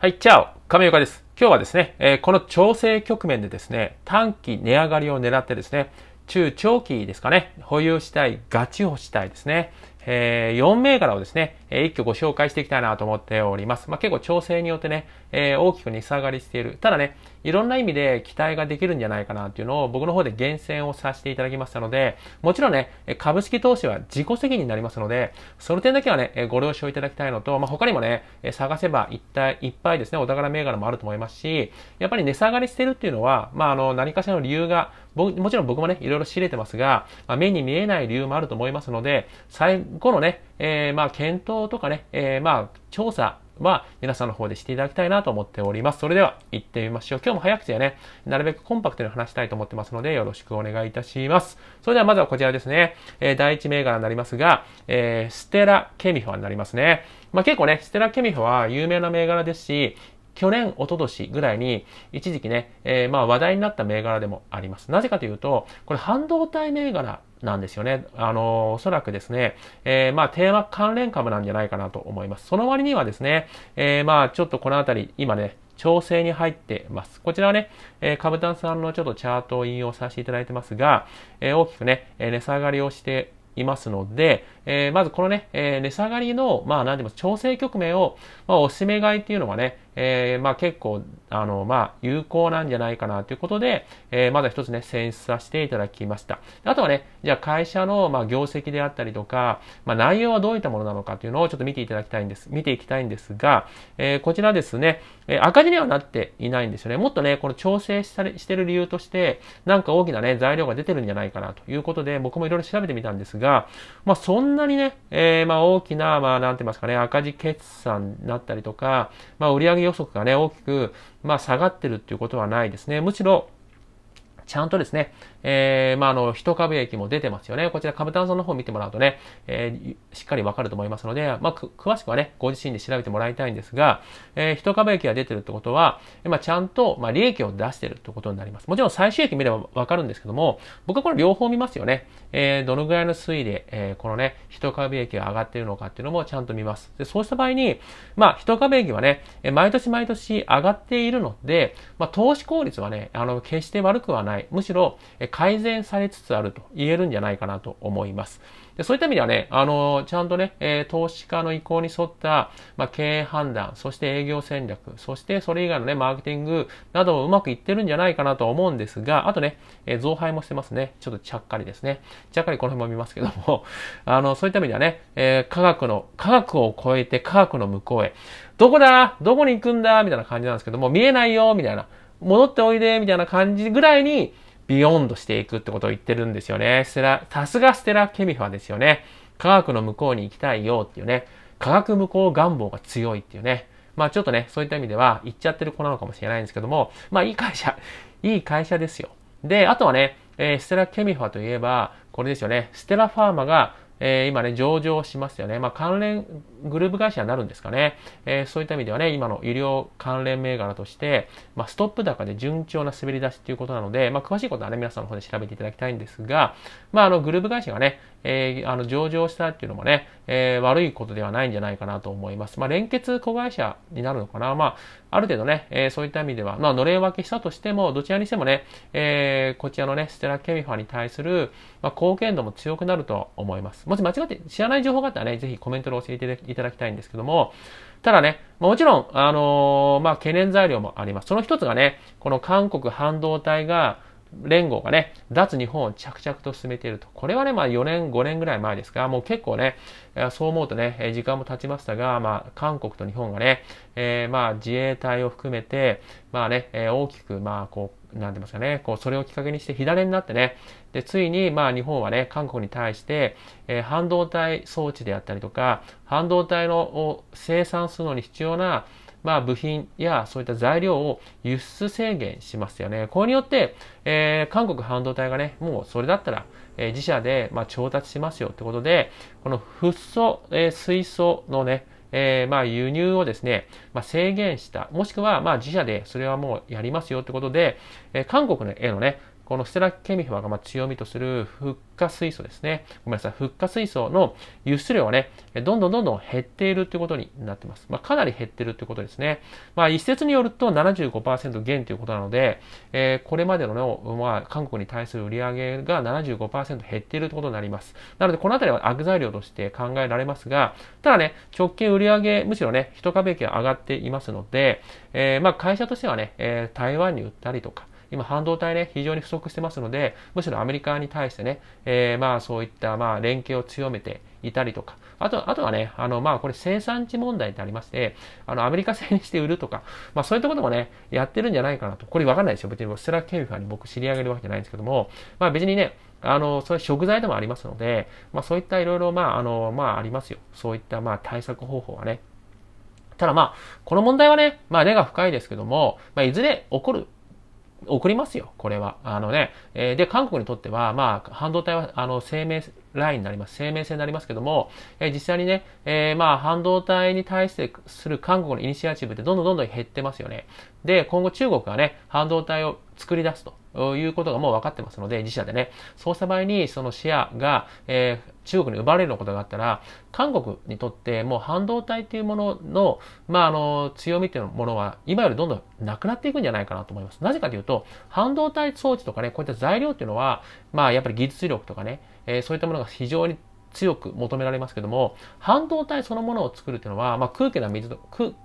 はい、チャオ亀岡です。今日はですね、えー、この調整局面でですね、短期値上がりを狙ってですね、中長期ですかね、保有したい、ガチをしたいですね、えー、4銘柄をですね、えー、一挙ご紹介していきたいなと思っております。まあ、結構調整によってね、えー、大きく値下がりしている。ただね、いろんな意味で期待ができるんじゃないかなっていうのを僕の方で厳選をさせていただきましたので、もちろんね、株式投資は自己責任になりますので、その点だけはね、ご了承いただきたいのと、まあ、他にもね、探せば一体いっぱいですね、お宝銘柄もあると思いますし、やっぱり値下がりしてるっていうのは、まあ、あの、何かしらの理由が、もちろん僕もね、いろいろ知れてますが、まあ、目に見えない理由もあると思いますので、このね、えー、まあ、検討とかね、えー、まあ、調査は皆さんの方でしていただきたいなと思っております。それでは行ってみましょう。今日も早口でね、なるべくコンパクトに話したいと思ってますので、よろしくお願いいたします。それではまずはこちらですね。えー、第1銘柄になりますが、えー、ステラ・ケミファになりますね。まあ、結構ね、ステラ・ケミファは有名な銘柄ですし、去年、一昨年ぐらいに、一時期ね、えー、まあ話題になった銘柄でもあります。なぜかというと、これ半導体銘柄なんですよね。あのー、おそらくですね、えー、まあ、テーマ関連株なんじゃないかなと思います。その割にはですね、えー、まあ、ちょっとこのあたり、今ね、調整に入ってます。こちらはね、えー、株単さんのちょっとチャートを引用させていただいてますが、えー、大きくね、えー、値下がりをしていますので、えー、まずこのね、えー、値下がりの、まあ、なんて言います、調整局面を、まあ、おしめ買いっていうのがね、えー、まあ、結構、あの、まあ、有効なんじゃないかなということで、えー、まず一つね、選出させていただきました。あとはね、じゃあ会社の、まあ、業績であったりとか、まあ、内容はどういったものなのかっていうのをちょっと見ていただきたいんです、見ていきたいんですが、えー、こちらですね、えー、赤字にはなっていないんですよね。もっとね、この調整したりしてる理由として、なんか大きなね、材料が出てるんじゃないかなということで、僕もいろいろ調べてみたんですが、まあ、そんななにね、えー、まあ大きな、まあなんて言いますかね、赤字決算だったりとか、まあ売上予測がね、大きく、まあ下がってるっていうことはないですね。むしろ、ちゃんとですね、えー、まあ、あの、一株益も出てますよね。こちら株単層の方見てもらうとね、えー、しっかりわかると思いますので、まあ、詳しくはね、ご自身で調べてもらいたいんですが、えー、一株益が出てるってことは、まあ、ちゃんと、まあ、利益を出してるってことになります。もちろん最終益見ればわかるんですけども、僕はこれ両方見ますよね。えー、どのぐらいの推移で、えー、このね、一株益が上がってるのかっていうのもちゃんと見ます。で、そうした場合に、まあ、一株益はね、毎年毎年上がっているので、まあ、投資効率はね、あの、決して悪くはない。むしろ、え改善されつつあると言えるんじゃないかなと思います。でそういった意味ではね、あの、ちゃんとね、えー、投資家の意向に沿った、まあ、経営判断、そして営業戦略、そしてそれ以外のね、マーケティングなどもうまくいってるんじゃないかなと思うんですが、あとね、えー、増配もしてますね。ちょっとちゃっかりですね。ちゃっかりこの辺も見ますけども、あの、そういった意味ではね、えー、科学の、科学を超えて科学の向こうへ、どこだどこに行くんだみたいな感じなんですけども、見えないよみたいな、戻っておいでみたいな感じぐらいに、ビヨンドしていくってことを言ってるんですよね。さすがステラ・ケミファですよね。科学の向こうに行きたいよっていうね、科学向こう願望が強いっていうね。まあちょっとね、そういった意味では言っちゃってる子なのかもしれないんですけども、まあいい会社、いい会社ですよ。で、あとはね、えー、ステラ・ケミファといえば、これですよね、ステラ・ファーマがえー、今ね、上場しますよね。まあ、関連、グループ会社になるんですかね。えー、そういった意味ではね、今の医療関連銘柄として、まあ、ストップ高で順調な滑り出しということなので、まあ、詳しいことはね、皆さんの方で調べていただきたいんですが、まあ、あの、グループ会社がね、えー、あの上場したっていうのもね、えー、悪いことではないんじゃないかなと思います。まあ、連結子会社になるのかな。まあ、ある程度ね、えー、そういった意味では、まあ、れん分けしたとしても、どちらにしてもね、えこちらのね、ステラケミファに対する、ま貢献度も強くなると思います。もし間違って知らない情報があったらね、ぜひコメントで教えていただきたいんですけども、ただね、もちろん、あのまあ、懸念材料もあります。その一つがね、この韓国半導体が、連合がね、脱日本を着々と進めていると。これはね、まあ4年、5年ぐらい前ですが、もう結構ね、そう思うとね、時間も経ちましたが、まあ韓国と日本がね、えー、まあ自衛隊を含めて、まあね、大きく、まあこう、なんてますかね、こう、それをきっかけにして火種になってね、で、ついに、まあ、日本はね、韓国に対して、えー、半導体装置であったりとか、半導体のを生産するのに必要な、まあ、部品やそういった材料を輸出制限しますよね。これによって、えー、韓国半導体がね、もうそれだったら、えー、自社で、まあ、調達しますよってことで、このフッ素、えー、水素のね、えー、まあ輸入をですね、まあ、制限した、もしくはまあ自社でそれはもうやりますよってことで、えー、韓国へのね、このステラケミファがま強みとする復化水素ですね。ごめんなさい。復化水素の輸出量はね、どんどんどんどん減っているということになってます。まあ、かなり減ってるということですね。まあ、一説によると75%減ということなので、えー、これまでの、ね、まあ、韓国に対する売り上げが75%減っているということになります。なので、このあたりは悪材料として考えられますが、ただね、直近売上むしろね、一株益が上がっていますので、えー、まあ、会社としてはね、えー、台湾に売ったりとか、今半導体ね、非常に不足してますので、むしろアメリカに対してね、えー、まあそういったまあ連携を強めていたりとか、あと、あとはね、あの、まあこれ生産地問題ってありまして、あの、アメリカ製にして売るとか、まあそういったこともね、やってるんじゃないかなと。これわかんないですよ。別にスラケミファに僕知り上げるわけじゃないんですけども、まあ別にね、あの、そういう食材でもありますので、まあそういったいろいろ、まああの、まあありますよ。そういったまあ対策方法はね。ただまあ、この問題はね、まあ根が深いですけども、まあいずれ起こる送りますよ、これは。あのね、えー、で、韓国にとっては、まあ、半導体は、あの、生命、ラインになります。生命線になりますけども、え実際にね、えー、まあ、半導体に対してする韓国のイニシアチブってどんどんどんどん減ってますよね。で、今後中国がね、半導体を作り出すということがもう分かってますので、自社でね、そうした場合にそのシェアが、えー、中国に奪われるようなことがあったら、韓国にとってもう半導体っていうものの、まあ、あの、強みっていうものは、今よりどんどんなくなっていくんじゃないかなと思います。なぜかというと、半導体装置とかね、こういった材料っていうのは、まあ、やっぱり技術力とかね、えー、そういったものが非常に強く求められますけども、半導体そのものを作るというのは、まあ、空気な水と、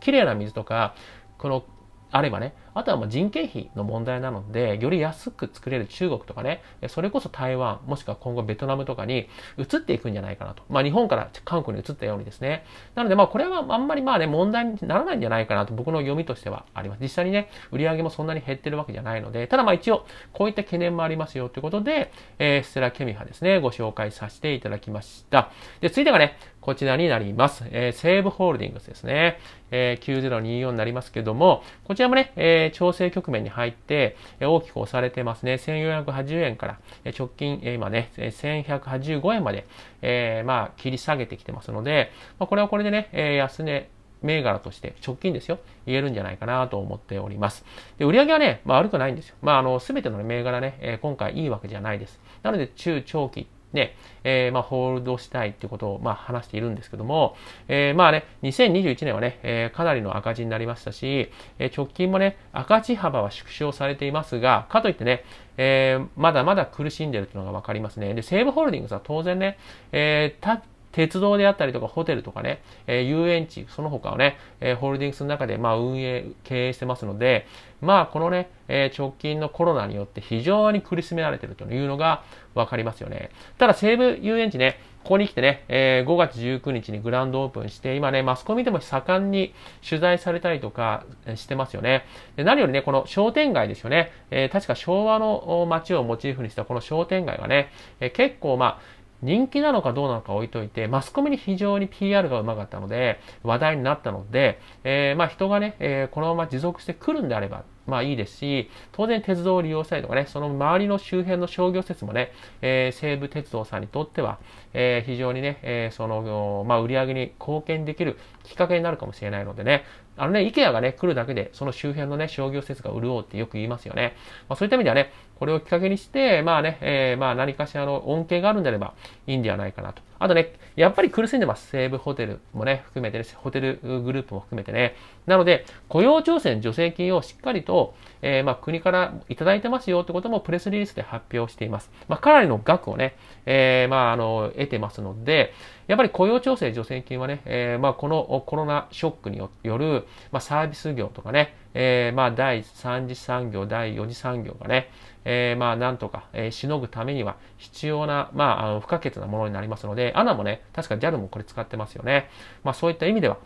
きれいな水とか、この、あればね、あとはもう人件費の問題なので、より安く作れる中国とかね、それこそ台湾、もしくは今後ベトナムとかに移っていくんじゃないかなと。まあ日本から韓国に移ったようにですね。なのでまあこれはあんまりまあね、問題にならないんじゃないかなと僕の読みとしてはあります。実際にね、売り上げもそんなに減ってるわけじゃないので、ただまあ一応こういった懸念もありますよということで、えー、ステラケミハですね、ご紹介させていただきました。で、続いてがね、こちらになります。えー、西武ホールディングスですね。えー、9024になりますけども、こちらもね、えー調整局面に入って、大きく押されてますね。1480円から、直近、今ね、1185円まで、えー、まあ、切り下げてきてますので、まあ、これはこれでね、安値、銘柄として直近ですよ、言えるんじゃないかなと思っております。で、売上はね、まあ悪くないんですよ。まあ、あの、すべての銘柄ね、今回いいわけじゃないです。なので、中長期で、えー、まあ、ホールドしたいってことを、まあ、話しているんですけども、えー、まあね、2021年はね、えー、かなりの赤字になりましたし、え直近もね、赤字幅は縮小されていますが、かといってね、えまだまだ苦しんでるっていうのがわかりますね。で、西武ホールディングスは当然ね、えー鉄道であったりとかホテルとかね、えー、遊園地、その他をね、えー、ホールディングスの中で、まあ、運営、経営してますので、まあ、このね、えー、直近のコロナによって非常に苦しめられてるというのがわかりますよね。ただ、西武遊園地ね、ここに来てね、えー、5月19日にグランドオープンして、今ね、マスコミでも盛んに取材されたりとかしてますよね。で何よりね、この商店街ですよね、えー、確か昭和の街をモチーフにしたこの商店街がね、えー、結構まあ、人気なのかどうなのか置いといて、マスコミに非常に PR がうまかったので、話題になったので、えー、まあ人がね、えー、このまま持続してくるんであれば、まあいいですし、当然鉄道を利用したりとかね、その周りの周辺の商業施設もね、えー、西武鉄道さんにとっては、えー、非常にね、えー、その、まあ売り上げに貢献できるきっかけになるかもしれないのでね、あのね、IKEA がね、来るだけで、その周辺のね、商業施設が潤うってよく言いますよね。まあそういった意味ではね、これをきっかけにして、まあね、えー、まあ何かしらの恩恵があるんであれば、いいんではないかなと。あとね、やっぱり苦しんでます。西武ホテルもね、含めてでね、ホテルグループも含めてね。なので、雇用調整助成金をしっかりと、えー、まあ、国からいただいてますよってこともプレスリリースで発表しています。まあ、かなりの額をね、えー、まあ、あの、得てますので、やっぱり雇用調整助成金はね、えー、まあ、このコロナショックによる、まあ、サービス業とかね、えー、まあ、第3次産業、第4次産業がね、えー、まあ、なんとか、えー、しのぐためには必要な、まあ、あの不可欠なものになりますので、ANA もね、確か JAL もこれ使ってますよね。まあそういった意味では、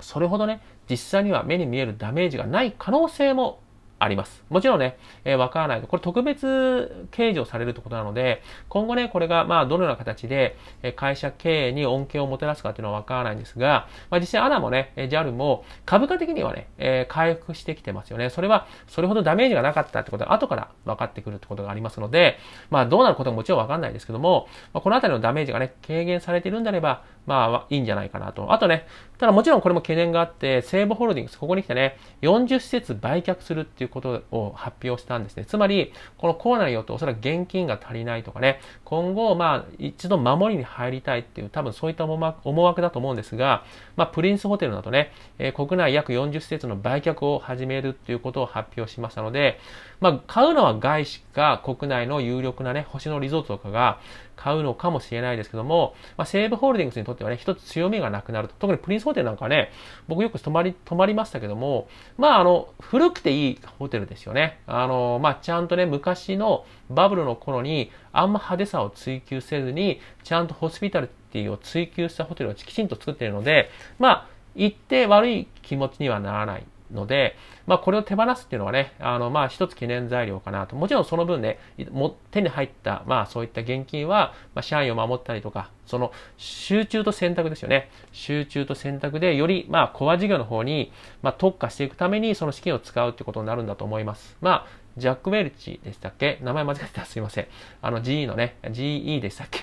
それほどね、実際には目に見えるダメージがない可能性もあります。もちろんね、えー、わからない。と。これ特別計上されるってことなので、今後ね、これがまあどのような形で会社経営に恩恵をもたらすかっていうのはわからないんですが、まあ、実際ア n もね、JAL も株価的にはね、えー、回復してきてますよね。それはそれほどダメージがなかったってことは後から分かってくるってことがありますので、まあどうなることももちろんわかんないですけども、まあ、このあたりのダメージがね、軽減されてるんであれば、まあいいんじゃないかなと。あとね、ただもちろんこれも懸念があって、西武ホールディングス、ここに来てね、40施設売却するっていうことを発表したんですね。つまり、このコロナによっておそらく現金が足りないとかね、今後、まあ、一度守りに入りたいっていう、多分そういった思惑だと思うんですが、まあ、プリンスホテルなどね、えー、国内約40施設の売却を始めるっていうことを発表しましたので、まあ、買うのは外資か国内の有力なね、星野リゾートとかが、買うのかもしれないですけども、まあ、西武ホールディングスにとってはね、一つ強みがなくなると。特にプリンスホテルなんかね、僕よく泊まり、泊まりましたけども、まあ、あの、古くていいホテルですよね。あの、まあ、ちゃんとね、昔のバブルの頃に、あんま派手さを追求せずに、ちゃんとホスピタリティを追求したホテルをきちんと作っているので、まあ、行って悪い気持ちにはならない。ので、まあ、これを手放すっていうのはね、あの、まあ、一つ懸念材料かなと。もちろんその分ね、も手に入った、まあ、そういった現金は、まあ、社員を守ったりとか、その、集中と選択ですよね。集中と選択で、より、まあ、コア事業の方に、まあ、特化していくために、その資金を使うってことになるんだと思います。まあ、ジャック・ウェルチでしたっけ名前間違ってた。すいません。あの GE のね、GE でしたっけ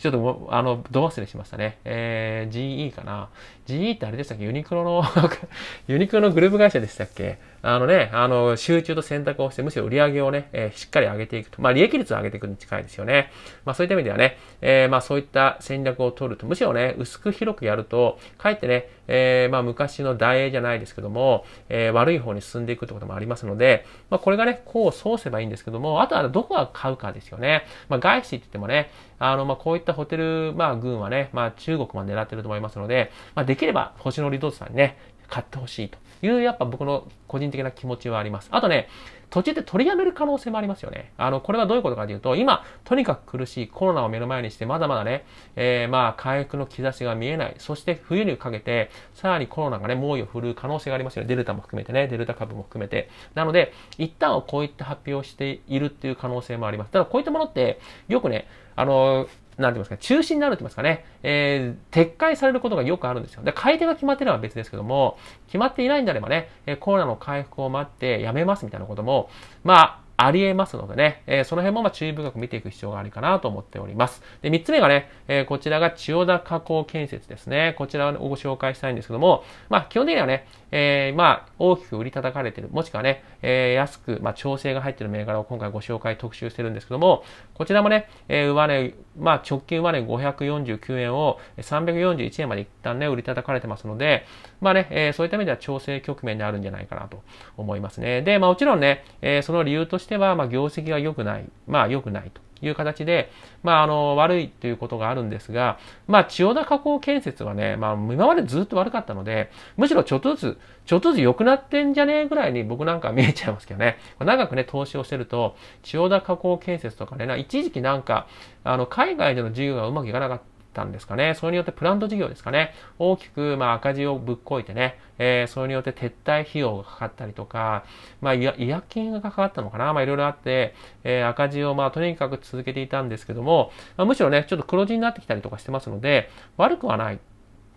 ちょっとあの、ど忘れしましたね。えー、GE かな。GE ってあれでしたっけユニクロの ユニクロのグループ会社でしたっけあのね、あの、集中と選択をして、むしろ売り上げをね、えー、しっかり上げていくと。まあ、利益率を上げていくに近いですよね。まあ、そういった意味ではね、えー、まあ、そういった戦略を取ると、むしろね、薄く広くやると、かえってね、えー、まあ、昔の大英じゃないですけども、えー、悪い方に進んでいくってこともありますので、まあ、これがね、こうそうせばいいんですけども、あとはどこが買うかですよね。まあ、外資って言ってもね、あの、まあ、こういったったホテル、まあ、群はね、まあ、中国も狙ってると思いますので、まあ、できれば星野リゾートさんにね、買ってほしいという、やっぱ僕の個人的な気持ちはあります。あとね、途中で取りやめる可能性もありますよね。あの、これはどういうことかというと、今、とにかく苦しいコロナを目の前にして、まだまだね、えー、まあ、回復の兆しが見えない。そして冬にかけて、さらにコロナがね、猛威を振るう可能性がありますよね。デルタも含めてね、デルタ株も含めて。なので、一旦はこういった発表をしているっていう可能性もあります。ただ、こういったものって、よくね、あのなんて言いますか、中止になるって言いますかね、えー、撤回されることがよくあるんですよ。で、買い手が決まってれば別ですけども、決まっていないんであればね、コロナの回復を待ってやめますみたいなことも、まあ、ありえますのでね、えー、その辺もま注意深く見ていく必要があるかなと思っております。で、3つ目がね、えー、こちらが千代田加工建設ですね。こちらをご紹介したいんですけども、まあ、基本的にはね、えー、まあ、大きく売り叩かれてる、もしくはね、え安く、まあ、調整が入ってる銘柄を今回ご紹介特集してるんですけども、こちらもね、えー、上値、まあ、直近上値549円を341円まで一旦ね、売り叩かれてますので、まあね、えー、そういった意味では調整局面にあるんじゃないかなと思いますね。で、まあもちろんね、えー、その理由としては、まあ業績が良くない、まあ良くないと。いう形で、まあ、あの、悪いということがあるんですが、まあ、千代田加工建設はね、まあ、今までずっと悪かったので、むしろちょっとずつ、ちょっとずつ良くなってんじゃねえぐらいに僕なんか見えちゃいますけどね。長くね、投資をしてると、千代田加工建設とかね、一時期なんか、あの、海外での事業がうまくいかなかった。たんですかね。それによってプラント事業ですかね。大きく、まあ、赤字をぶっこいてね、えー、それによって撤退費用がかかったりとか、まあ、違約金がかかったのかな。まあ、いろいろあって、えー、赤字を、まあ、とにかく続けていたんですけども、まあ、むしろね、ちょっと黒字になってきたりとかしてますので、悪くはない。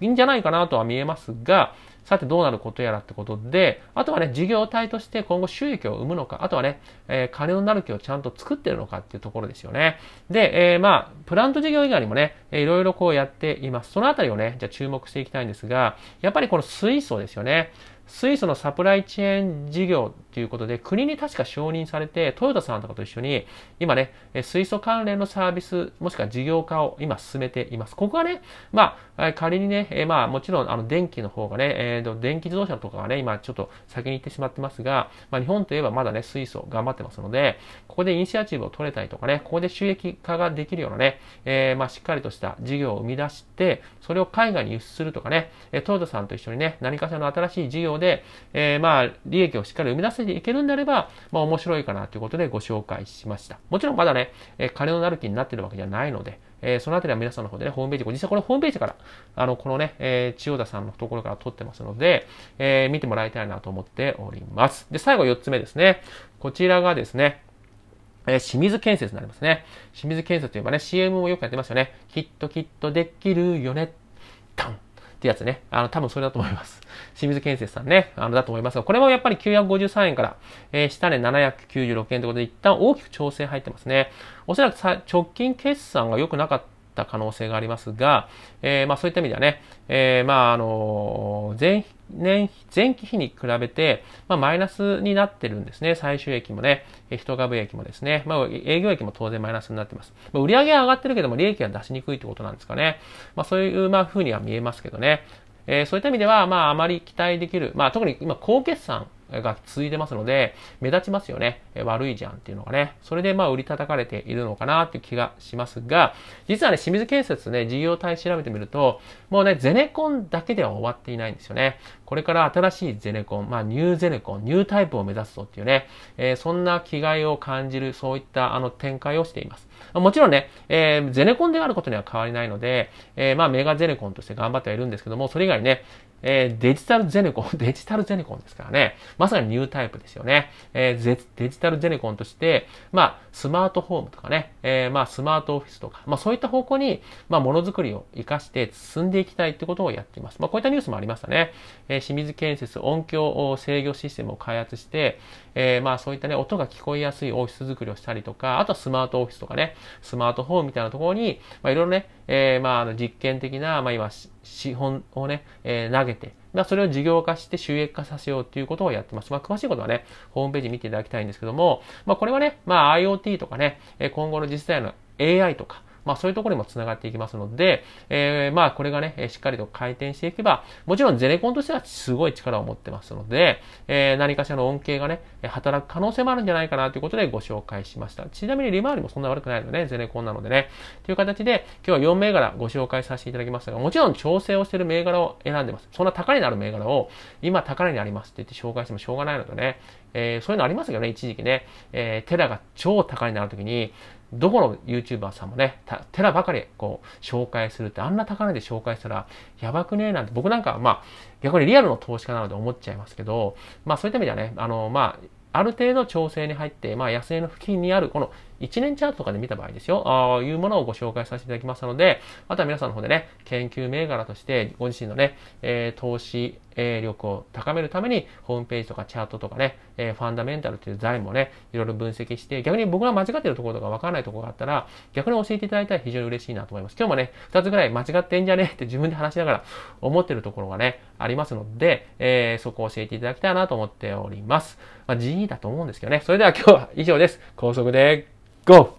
いいんじゃないかなとは見えますが、さてどうなることやらってことで、あとはね、事業体として今後収益を生むのか、あとはね、えー、金のなる木をちゃんと作ってるのかっていうところですよね。で、えー、まあ、プラント事業以外にもね、いろいろこうやっています。そのあたりをね、じゃあ注目していきたいんですが、やっぱりこの水素ですよね。水素のサプライチェーン事業ということで、国に確か承認されて、トヨタさんとかと一緒に、今ね、水素関連のサービス、もしくは事業化を今進めています。ここはね、まあ、仮にね、まあ、もちろん、あの、電気の方がね、えー、電気自動車とかがね、今ちょっと先に行ってしまってますが、まあ、日本といえばまだね、水素頑張ってますので、ここでイニシアチブを取れたりとかね、ここで収益化ができるようなね、えー、まあ、しっかりとした事業を生み出して、それを海外に輸出するとかね、トヨタさんと一緒にね、何かしらの新しい事業でで、えー、まあ、利益をしっかり生み出せていけるんであれば、まあ、面白いかなということでご紹介しました。もちろんまだね、えー、金のなる木になってるわけじゃないので、えー、そのあたりは皆さんの方でね、ホームページ、実際これホームページから、あの、このね、えー、千代田さんのところから撮ってますので、えー、見てもらいたいなと思っております。で、最後4つ目ですね。こちらがですね、えー、清水建設になりますね。清水建設といえばね、CM もよくやってますよね。きっときっとできるよね。タンってやつね。あの、多分それだと思います。清水建設さんね。あの、だと思いますが、これもやっぱり953円から、えー、下値796円ということで、一旦大きく調整入ってますね。おそらくさ直近決算が良くなかったった可能性がありますが、えー、まあ、そういった意味ではね、えー、まあ、あの前年、前期比に比べて、まあ、マイナスになってるんですね。最終益もね、人株益もですね、まあ、営業益も当然マイナスになってます。まあ、売上は上がってるけども、利益は出しにくいってことなんですかね。まあ、そういう、まあ、風には見えますけどね。えー、そういった意味では、まあ、あまり期待できる、まあ、特に今、高決算が続いてますので、目立ちますよね。悪いじゃんっていうのがね。それでまあ売り叩かれているのかなっていう気がしますが、実はね、清水建設ね、事業体調べてみると、もうね、ゼネコンだけでは終わっていないんですよね。これから新しいゼネコン、まあニューゼネコン、ニュータイプを目指すぞっていうね、えー、そんな気概を感じる、そういったあの展開をしています。もちろんね、えー、ゼネコンであることには変わりないので、えー、まあメガゼネコンとして頑張ってはいるんですけども、それ以外ね、えー、デジタルゼネコン、デジタルゼネコンですからね。まさにニュータイプですよね。えー、デジタルゼネコンとして、まあ、スマートホームとかね、えー、まあ、スマートオフィスとか、まあ、そういった方向に、まあ、ものづくりを活かして進んでいきたいってことをやっています。まあ、こういったニュースもありましたね。えー、清水建設、音響制御システムを開発して、えー、まあ、そういったね、音が聞こえやすいオフィス作りをしたりとか、あとはスマートオフィスとかね、スマートホームみたいなところに、まあ、いろいろね、えー、まあ、実験的な、まあ、今、資本をね、えー、投げげて、まあ、それを事業化して収益化させようということをやってます。まあ、詳しいことはね、ホームページ見ていただきたいんですけども、まあ、これはね、まあ、IoT とかね、今後の次世代の AI とか、まあそういうところにも繋がっていきますので、えー、まあこれがね、しっかりと回転していけば、もちろんゼネコンとしてはすごい力を持ってますので、えー、何かしらの恩恵がね、働く可能性もあるんじゃないかなということでご紹介しました。ちなみに利回りもそんな悪くないのでね、ゼネコンなのでね。という形で、今日は4銘柄ご紹介させていただきましたが、もちろん調整をしている銘柄を選んでます。そんな高値のある銘柄を、今高値にありますって言って紹介してもしょうがないのでね、えー、そういうのありますよね、一時期ね、えー、テラが超高になるときに、どこの YouTuber さんもね、寺ばかりこう紹介するって、あんな高値で紹介したらやばくねえなんて、僕なんかまあ逆にリアルの投資家なので思っちゃいますけど、まあそういった意味ではね、あのまあある程度調整に入って、まあ安値の付近にあるこの1年チャートとかで見た場合ですよ、ああいうものをご紹介させていただきましたので、あとは皆さんの方でね、研究銘柄としてご自身のね、えー、投資、えー、力を高めるために、ホームページとかチャートとかね、えー、ファンダメンタルという財務をね、いろいろ分析して、逆に僕が間違ってるところとかわからないところがあったら、逆に教えていただいたら非常に嬉しいなと思います。今日もね、2つぐらい間違ってんじゃねえって自分で話しながら思ってるところがね、ありますので、えー、そこを教えていただきたいなと思っております。まあ、GE だと思うんですけどね。それでは今日は以上です。高速で Go.